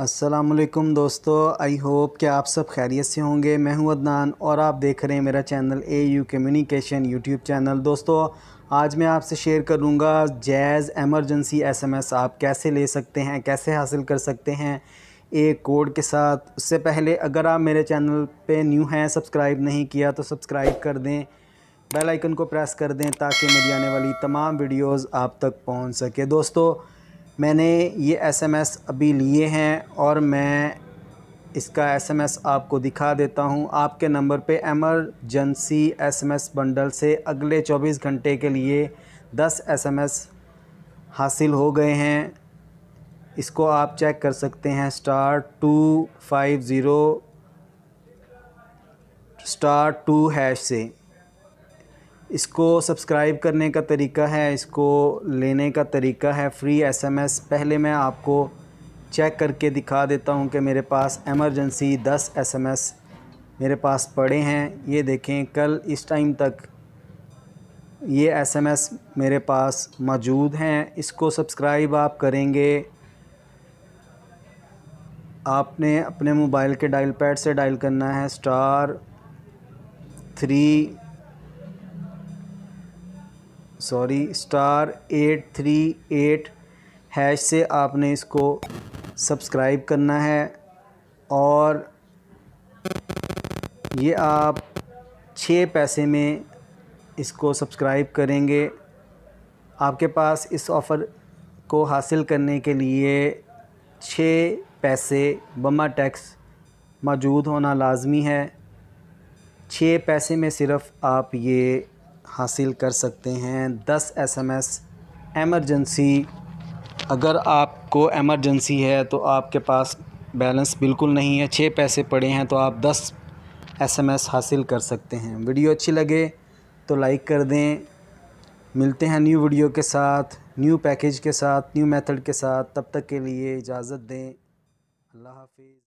असलम दोस्तों I hope कि आप सब खैरियत से होंगे मैं हूं अदनान और आप देख रहे हैं मेरा channel A U communication YouTube channel दोस्तों आज मैं आपसे शेयर करूंगा जैज़ एमरजेंसी एसएमएस आप कैसे ले सकते हैं कैसे हासिल कर सकते हैं एक कोड के साथ उससे पहले अगर आप मेरे चैनल पे न्यू हैं सब्सक्राइब नहीं किया तो सब्सक्राइब कर दें बेलाइकन को प्रेस कर दें ताकि मेरी आने वाली तमाम वीडियोज़ आप तक पहुँच सके दोस्तों मैंने ये एसएमएस अभी लिए हैं और मैं इसका एसएमएस आपको दिखा देता हूँ आपके नंबर पे एमरजेंसी एसएमएस बंडल से अगले 24 घंटे के लिए 10 एसएमएस हासिल हो गए हैं इसको आप चेक कर सकते हैं star two five zero star two hash से इसको सब्सक्राइब करने का तरीका है इसको लेने का तरीका है फ्री एसएमएस पहले मैं आपको चेक करके दिखा देता हूं कि मेरे पास एमरजेंसी 10 एसएमएस मेरे पास पड़े हैं ये देखें कल इस टाइम तक ये एसएमएस मेरे पास मौजूद हैं इसको सब्सक्राइब आप करेंगे आपने अपने मोबाइल के डायल पैड से डायल करना है star three sorry star eight three eight hash से आपने इसको सब्सक्राइब करना है और ये आप छः पैसे में इसको सब्सक्राइब करेंगे आपके पास इस ऑफ़र को हासिल करने के लिए छः पैसे बमा टैक्स मौजूद होना लाजमी है छः पैसे में सिर्फ़ आप ये हासिल कर सकते हैं दस एसएमएस एमरजेंसी अगर आपको एमरजेंसी है तो आपके पास बैलेंस बिल्कुल नहीं है छः पैसे पड़े हैं तो आप दस एसएमएस हासिल कर सकते हैं वीडियो अच्छी लगे तो लाइक कर दें मिलते हैं न्यू वीडियो के साथ न्यू पैकेज के साथ न्यू मेथड के साथ तब तक के लिए इजाज़त दें अल्लाह हाफिज़